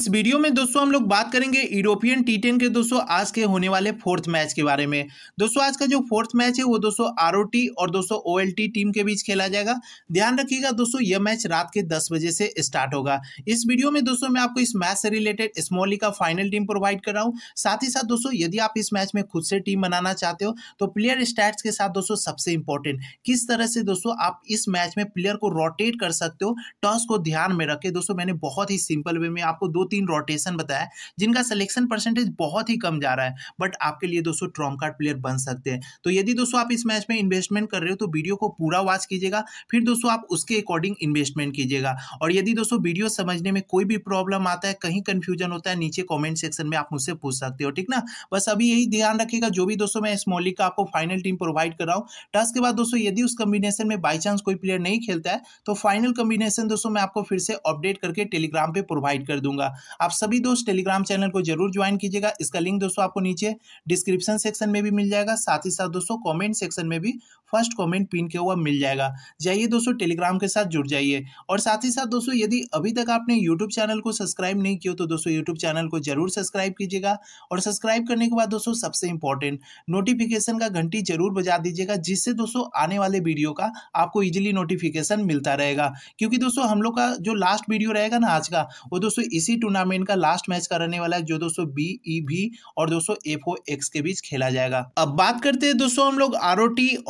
इस वीडियो में दोस्तों हम लोग बात करेंगे यूरोपियन टी टेन के दोस्तों आज के होने वाले फोर्थ मैच के बारे में दोस्तों आज का जो फोर्थ मैच है वो दोस्तों आर और दोस्तों ओ टीम के बीच खेला जाएगा ध्यान रखिएगा दोस्तों यह मैच रात के 10 बजे से स्टार्ट होगा इस वीडियो में दोस्तों मैं आपको इस मैच से रिलेटेड स्मॉली का फाइनल टीम प्रोवाइड कर रहा हूँ साथ ही साथ दोस्तों यदि आप इस मैच में खुद से टीम बनाना चाहते हो तो प्लेयर स्टैट्स के साथ दोस्तों सबसे इंपॉर्टेंट किस तरह से दोस्तों आप इस मैच में प्लेयर को रोटेट कर सकते हो टॉस को ध्यान में रखे दोस्तों मैंने बहुत ही सिंपल वे में आपको दो तीन रोटेशन बताया जिनका सिलेक्शन परसेंटेज बहुत ही कम जा रहा है बट आपके लिए दोस्तों ट्रॉम कार्ड प्लेयर बन सकते हैं तो यदि दोस्तों आप इस मैच में इन्वेस्टमेंट कर रहे हो तो वीडियो को पूरा वॉच कीजिएगा फिर दोस्तों आप उसके अकॉर्डिंग इन्वेस्टमेंट कीजिएगा और यदि दोस्तों वीडियो समझने में कोई भी प्रॉब्लम आता है कहीं कन्फ्यूजन होता है नीचे कॉमेंट सेक्शन में आप मुझसे पूछ सकते हो ठीक ना बस अभी यही ध्यान रखिएगा जो भी दोस्तों मैं स्मॉली का आपको फाइनल टीम प्रोवाइड कर रहा हूँ टस के बाद दोस्तों यदि उस कम्बिनेशन में बाई चांस कोई प्लेयर नहीं खेलता है तो फाइनल कम्बिनेशन दोस्तों मैं आपको फिर से अपडेट करके टेलीग्राम पे प्रोवाइड कर दूंगा आप सभी दोस्त टेलीग्राम चैनल को जरूर ज्वाइन कीजिएगा इसका लिंक दोस्तों आपको नीचे डिस्क्रिप्शन सेक्शन में भी मिल जाएगा साथ ही साथ दोस्तों कॉमेंट सेक्शन में भी फर्स्ट कॉमेंट पिन किया हुआ मिल जाएगा जाइए दोस्तों टेलीग्राम के साथ जुड़ जाइए और साथ ही साथ दोस्तों यदि अभी तक आपने यूट्यूब चैनल को सब्सक्राइब नहीं किया तो दोस्तों यूट्यूब चैनल को जरूर सब्सक्राइब कीजिएगा और सब्सक्राइब करने के बाद दोस्तों सबसे इंपॉर्टेंट नोटिफिकेशन का घंटी जरूर बजा दीजिएगा जिससे दोस्तों आने वाले वीडियो का आपको इजिली नोटिफिकेशन मिलता रहेगा क्योंकि दोस्तों हम लोग का जो लास्ट वीडियो रहेगा ना आज का वो दोस्तों इसी टूर्नामेंट का लास्ट मैच कराने वाला है जो दोस्तों बी ई भी और दोस्तों एफ ओ एक्स के बीच खेला जाएगा अब बात करते हैं दोस्तों हम लोग आर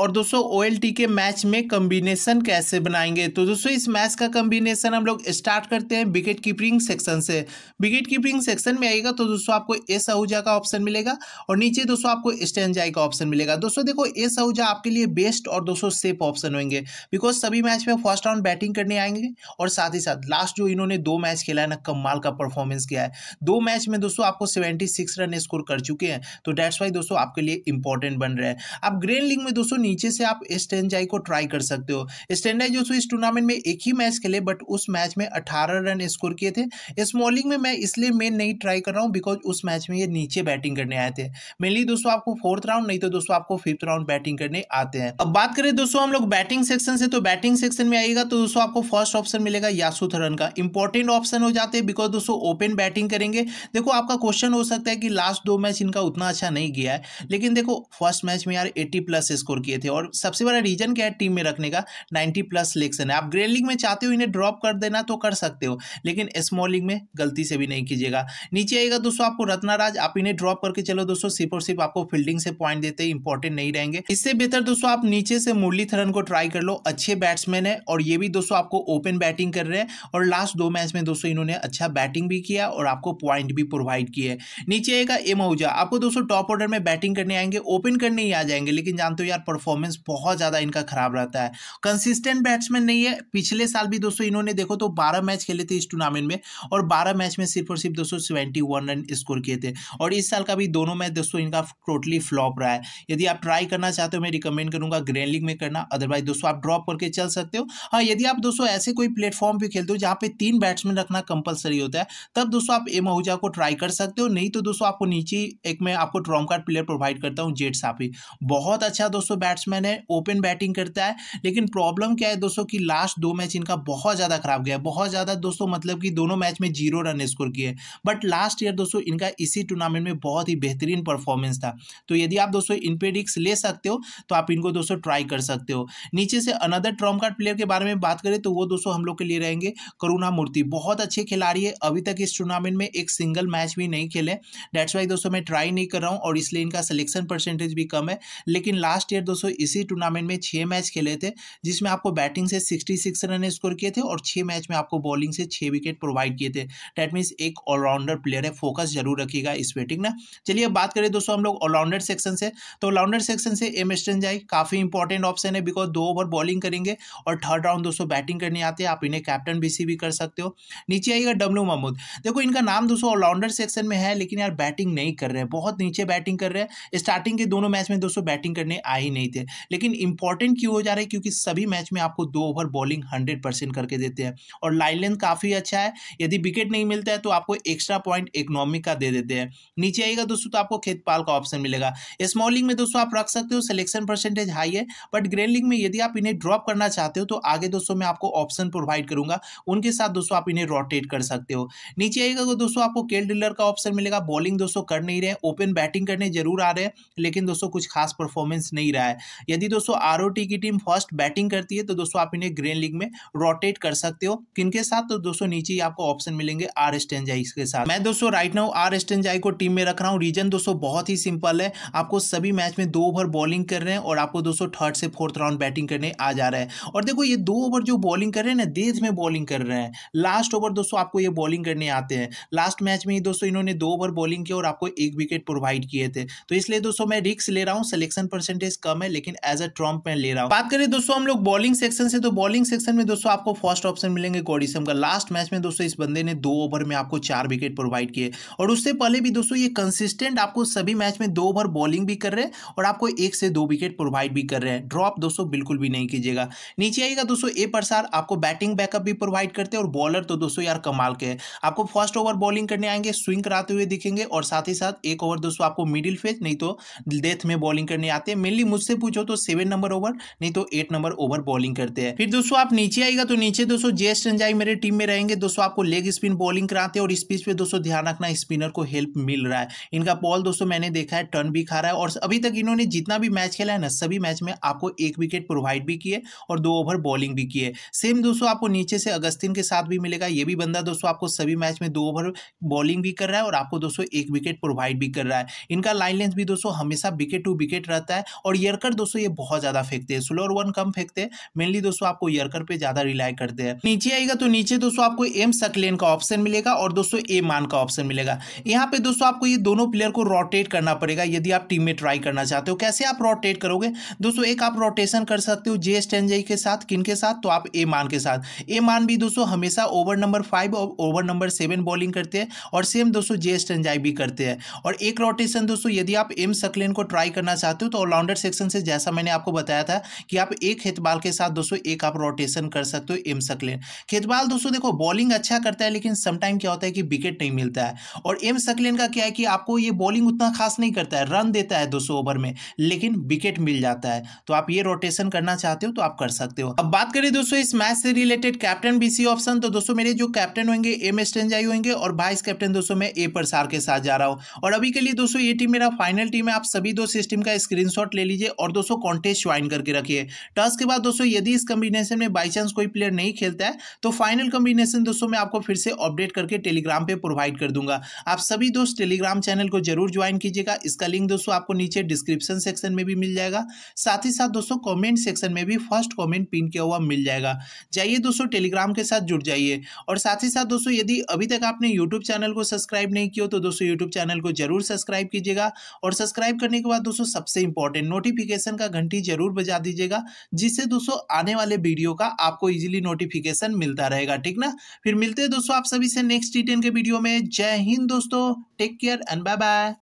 और दोस्तों ओ के मैच में कम्बिनेशन कैसे बनाएंगे तो दोस्तों इस मैच का कम्बिनेशन हम लोग स्टार्ट करते हैं विकेट कीपिंग सेक्शन से विकेट कीपिंग सेक्शन में आएगा तो दोस्तों आपको एस आहूजा का ऑप्शन मिलेगा और नीचे दोस्तों आपको स्टेनजाई का ऑप्शन मिलेगा दोस्तों देखो एस आहूजा आपके लिए बेस्ट और दोस्तों सेफ ऑप्शन होंगे बिकॉज सभी मैच में फर्स्ट राउंड बैटिंग करने आएंगे और साथ ही साथ लास्ट जो इन्होंने दो मैच खेला है ना कमाल का परफॉर्मेंस किया है दो मैच में दोस्तों आपको सेवेंटी सिक्स रन स्कोर कर चुके हैं तो डेट्स वाई दोस्तों आपके लिए इंपॉर्टेंट बन रहे हैं आप ग्रेन लीग में दोस्तों नीचे से आप स्टेनजाई को ट्राई कर सकते हो स्टेनजाई दोस्तों इस टूर्नामेंट में एक ही मैच खेले बट उस मैच में अठारह रन स्कोर किए थे स्मॉलिंग में मैं इसलिए मेन नहीं ट्राई कर रहा हूँ बिकॉज उस मैच में ये नीचे बैटिंग करने आए थे मेनली दोस्तों आपको फोर्थ राउंड नहीं तो दोस्तों आपको फिफ्थ राउंड बैटिंग करने आते हैं अब बात करें दोस्तों हम लोग बैटिंग सेक्शन से तो बैटिंग सेक्शन में आएगा तो दोस्तों आपको फर्स्ट ऑप्शन मिलेगा यासुथरन का इंपॉर्टेंट ऑप्शन हो जाते हैं बिकॉज दोस्तों ओपन बैटिंग करेंगे देखो आपका क्वेश्चन हो सकता है कि लास्ट दो मैच इनका उतना अच्छा नहीं गया है लेकिन देखो फर्स्ट मैच में यार 80 प्लस स्कोर किए थे और सबसे बड़ा रीजन क्या है टीम में रखने का 90 प्लस सिलेक्शन है आप ग्रेड लीग में चाहते हो इन्हें ड्रॉप कर देना तो कर सकते हो लेकिन स्मॉल लीग में गलती से भी नहीं कीजिएगा नीचे आएगा दोस्तों आपको रत्नाराज आप इन्हें ड्रॉप करके चलो दोस्तों सिर्फ और सिर्फ आपको फील्डिंग से पॉइंट देते ही इंपॉर्टेंट नहीं रहेंगे इससे बेहतर दोस्तों आप नीचे से मुरलीधरन को ट्राई कर लो अच्छे बैट्समैन है और ये भी दोस्तों आपको ओपन बैटिंग कर रहे हैं और लास्ट दो मैच में दोस्तों इन्होंने अच्छा बैटिंग बैटिंग भी किया और आपको पॉइंट भी प्रोवाइड किए नीचे आएगा एमोजा आपको दोस्तों टॉप ऑर्डर में बैटिंग करने आएंगे ओपन करने ही आ जाएंगे लेकिन जानते हो यार परफॉर्मेंस बहुत ज़्यादा इनका खराब रहता है कंसिस्टेंट बैट्समैन नहीं है पिछले साल भी दोस्तों इन्होंने देखो तो बारह मैच खेले थे इस टूर्नामेंट में और बारह मैच में सिर्फ और सिर्फ दोस्तों सेवेंटी रन स्कोर किए थे और इस साल का भी दोनों मैच दोस्तों इनका टोटली फ्लॉप रहा है यदि आप ट्राई करना चाहते हो मैं रिकमेंड करूंगा ग्रैंड लीग में करना अदरवाइज दोस्तों आप ड्रॉप करके चल सकते हो हाँ यदि आप दोस्तों ऐसे कोई प्लेटफॉर्म पे खेलते हो जहाँ पे तीन बैट्समैन रखना कंपलसरी होता है है तब दोस्तों आप एम आहूजा को ट्राई कर सकते हो नहीं तो दोस्तों आपको नीचे एक मैं आपको ट्रॉम कार्ड प्लेयर प्रोवाइड करता हूँ जेट साफी बहुत अच्छा दोस्तों बैट्समैन है ओपन बैटिंग करता है लेकिन प्रॉब्लम क्या है दोस्तों की लास्ट दो मैच इनका बहुत ज़्यादा खराब गया बहुत ज़्यादा दोस्तों मतलब कि दोनों मैच में जीरो रन स्कोर किए बट लास्ट ईयर दोस्तों इनका इसी टूर्नामेंट में बहुत ही बेहतरीन परफॉर्मेंस था तो यदि आप दोस्तों इन पे रिक्स ले सकते हो तो आप इनको दोस्तों ट्राई कर सकते हो नीचे से अनदर ट्रॉम कार्ड प्लेयर के बारे में बात करें तो वो दोस्तों हम लोग के लिए रहेंगे करुणा मूर्ति बहुत अच्छे खिलाड़ी है अभी अभी तक इस टूर्नामेंट में एक सिंगल मैच भी नहीं खेले डेट्स वाई दोस्तों मैं ट्राई नहीं कर रहा हूँ और इसलिए इनका सिलेक्शन परसेंटेज भी कम है लेकिन लास्ट ईयर दोस्तों इसी टूर्नामेंट में छः मैच खेले थे जिसमें आपको बैटिंग से सिक्सटी सिक्स रन स्कोर किए थे और छः मैच में आपको बॉलिंग से छः विकेट प्रोवाइड किए थे डैट मीन्स एक ऑलराउंडर प्लेयर है फोकस जरूर रखिएगा इस बैटिंग ठीक ना चलिए अब बात करें दोस्तों हम लोग ऑलराउंडर सेक्शन से तो ऑलराउंडर सेक्शन से एम एस्टन जाए काफ़ी इंपॉर्टेंट ऑप्शन है बिकॉज दो ओवर बॉलिंग करेंगे और थर्ड राउंड दोस्तों बैटिंग करने आते हैं आप इन्हें कैप्टन भी भी कर सकते हो नीचे आइएगा डब्लू मम बहुत देखो इनका नाम दोस्तों ऑलराउंडर सेक्शन में है लेकिन यार बैटिंग नहीं कर रहे हैं बहुत नीचे बैटिंग कर रहे हैं स्टार्टिंग के दोनों मैच में दोस्तों बैटिंग करने आ ही नहीं थे लेकिन इंपॉर्टेंट क्यों हो जा रहा है क्योंकि सभी मैच में आपको दो ओवर बॉलिंग हंड्रेड परसेंट करके देते हैं और लाइन लेंथ काफ़ी अच्छा है यदि विकेट नहीं मिलता है तो आपको एक्स्ट्रा पॉइंट इकोनॉमिक का दे देते हैं नीचे आएगा दोस्तों तो आपको खेतपाल का ऑप्शन मिलेगा स्मॉलिंग में दोस्तों आप रख सकते हो सिलेक्शन परसेंटेज हाई है बट ग्रेन लीग में यदि आप इन्हें ड्रॉप करना चाहते हो तो आगे दोस्तों मैं आपको ऑप्शन प्रोवाइड करूंगा उनके साथ दोस्तों आप इन्हें रोटेट कर सकते हो नीचे आएगा तो दोस्तों आपको केल डिलर का ऑप्शन मिलेगा बॉलिंग दोस्तों कर नहीं रहे ओपन बैटिंग करने जरूर आ रहे हैं लेकिन दोस्तों कुछ खास परफॉर्मेंस नहीं रहा है यदि दोस्तों आर की टीम फर्स्ट बैटिंग करती है तो दोस्तों आप इन्हें ग्रीन लीग में रोटेट कर सकते हो किनके साथ तो दोस्तों नीचे ही आपको ऑप्शन मिलेंगे आर एस्टेंजाई के साथ मैं दोस्तों राइट नाउ आर एस्टेंजाई को टीम में रख रहा हूँ रीजन दोस्तों बहुत ही सिंपल है आपको सभी मैच में दो ओवर बॉलिंग कर रहे हैं और आपको दोस्तों थर्ड से फोर्थ राउंड बैटिंग करने आ जा रहे हैं और देखो ये दो ओवर जो बॉलिंग कर रहे हैं ना देश में बॉलिंग कर रहे हैं लास्ट ओवर दोस्तों आपको ये बॉलिंग करने आते हैं लास्ट मैच में ही दोस्तों इन्होंने दो ओवर बॉलिंग की और आपको एक विकेट प्रोवाइड किए थे तो इसलिए दोस्तों मैं रिक्स ले रहा हूँ सिलेक्शन परसेंटेज कम है लेकिन एज अ ट्रम्प मैं ले रहा हूँ बात करें दोस्तों हम लोग बॉलिंग सेक्शन से तो बॉलिंग सेक्शन में दोस्तों आपको फर्स्ट ऑप्शन मिलेंगे गॉडिसम का लास्ट मैच में दोस्तों इस बंदे ने दो ओवर में आपको चार विकेट प्रोवाइड किए और उससे पहले भी दोस्तों ये कंसिस्टेंट आपको सभी मैच में दो ओवर बॉलिंग भी कर रहे हैं और आपको एक से दो विकेट प्रोवाइड भी कर रहे हैं ड्रॉप दोस्तों बिल्कुल भी नहीं कीजिएगा नीचे आएगा दोस्तों ए प्रसार आपको बैटिंग बैकअप भी प्रोवाइड करते हैं और बॉलर तो दोस्तों यार कमाल के हैं आपको फर्स्ट ओवर बॉलिंग करने आएंगे स्विंग कराते हुए दिखेंगे और साथ ही साथ एक ओवर दोस्तों आपको मिडिल फेज नहीं तो डेथ में बॉलिंग करने आते हैं मेनली मुझसे पूछो तो सेवन नंबर ओवर नहीं तो एट नंबर ओवर बॉलिंग करते हैं फिर दोस्तों आप नीचे आएगा तो नीचे दोस्तों जे रंजाई मेरे टीम में रहेंगे दोस्तों आपको लेग स्पिन बॉलिंग कराते हैं और स्पीच पे दोस्तों ध्यान रखना स्पिनर को हेल्प मिल रहा है इनका बॉल दोस्तों मैंने देखा है टर्न भी खा रहा है और अभी तक इन्होंने जितना भी मैच खेला है ना सभी मैच में आपको एक विकेट प्रोवाइड भी किए और दो ओवर बॉलिंग भी किए सेम दोस्तों आपको नीचे से अगस्तिन के साथ भी मिलेगा ये भी बंदा दोस्तों आपको सभी मैच में दो ओवर बॉलिंग भी कर रहा है और आपको दोस्तों एक विकेट प्रोवाइड भी कर रहा है इनका लाइन लेंथ भी दोस्तों हमेशा विकेट टू विकेट रहता है और यरकर दोस्तों ये बहुत ज़्यादा फेंकते हैं स्लोर वन कम फेंकते हैं मेनली दोस्तों आपको यरकर पे ज़्यादा रिलाई करते हैं नीचे आएगा तो नीचे दोस्तों आपको एम सकलेन का ऑप्शन मिलेगा और दोस्तों ए मान का ऑप्शन मिलेगा यहाँ पे दोस्तों आपको ये दोनों प्लेयर को रोटेट करना पड़ेगा यदि आप टीम में ट्राई करना चाहते हो कैसे आप रोटेट करोगे दोस्तों एक आप रोटेशन कर सकते हो जे स्टेंजई के साथ किन के साथ तो आप ए मान के साथ ए मान भी दोस्तों हमेशा ओवर नंबर फाइव और ओवर नंबर सेवन बॉलिंग करते हैं और सेम दोस्तों जे एस भी करते हैं और एक रोटेशन दोस्तों यदि आप एम सकलेन को ट्राई करना चाहते हो तो ऑलराउंडर सेक्शन से जैसा मैंने आपको बताया था कि आप एक खेतबाल के साथ दोस्तों एक आप रोटेशन कर सकते हो एम सकलेन खेतबाल दोस्तों देखो बॉलिंग अच्छा करता है लेकिन समटाइम क्या होता है कि विकेट नहीं मिलता है और एम सकलेन का क्या है कि आपको ये बॉलिंग उतना खास नहीं करता है रन देता है दोस्तों ओवर में लेकिन विकेट मिल जाता है तो आप ये रोटेशन करना चाहते हो तो आप कर सकते हो अब बात करें दोस्तों इस मैच से रिलेटेड कैप्टन बीसी ऑप्शन तो दोस्तों मेरे जो कैप्टन होंगे एम में स्टेंजाई होंगे और वाइस कैप्टन दोस्तों मैं ए प्रसार के साथ जा रहा हूँ और अभी के लिए दोस्तों ये टीम मेरा फाइनल टीम है आप सभी दो सिस्टम का स्क्रीन ले लीजिए और दोस्तों कॉन्टेस्ट ज्वाइन करके रखिए टॉस के बाद दोस्तों यदि इस कॉम्बिनेशन में बाई चांस कोई प्लेयर नहीं खेलता है तो फाइनल कॉम्बिनेशन दोस्तों मैं आपको फिर से अपडेट करके टेलीग्राम पर प्रोवाइड कर दूंगा आप सभी दोस्त टेलीग्राम चैनल को जरूर ज्वाइन कीजिएगा इसका लिंक दोस्तों आपको नीचे डिस्क्रिप्शन सेक्शन में भी मिल जाएगा साथ ही साथ दोस्तों कमेंट सेक्शन में भी फर्स्ट कमेंट पिन किया हुआ मिल जाएगा जाइए दोस्तों टेलीग्राम के साथ जुड़ जाइए और साथ ही साथ दोस्तों यदि अभी तक आपने यूट्यूब चैनल को सब्सक्राइब नहीं किया तो दोस्तों यूट्यूब चैनल को जरूर सब्सक्राइब कीजिएगा और सब्सक्राइब करने के बाद दोस्तों सबसे इंपॉर्टेंट नोटिफिकेशन का घंटी जरूर बजा दीजिएगा जिससे दोस्तों आने वाले वीडियो का आपको इजिली नोटिफिकेशन मिलता रहेगा ठीक ना फिर मिलते हैं दोस्तों आप सभी से नेक्स्ट डिटेन के वीडियो में जय हिंद दोस्तों take care and bye bye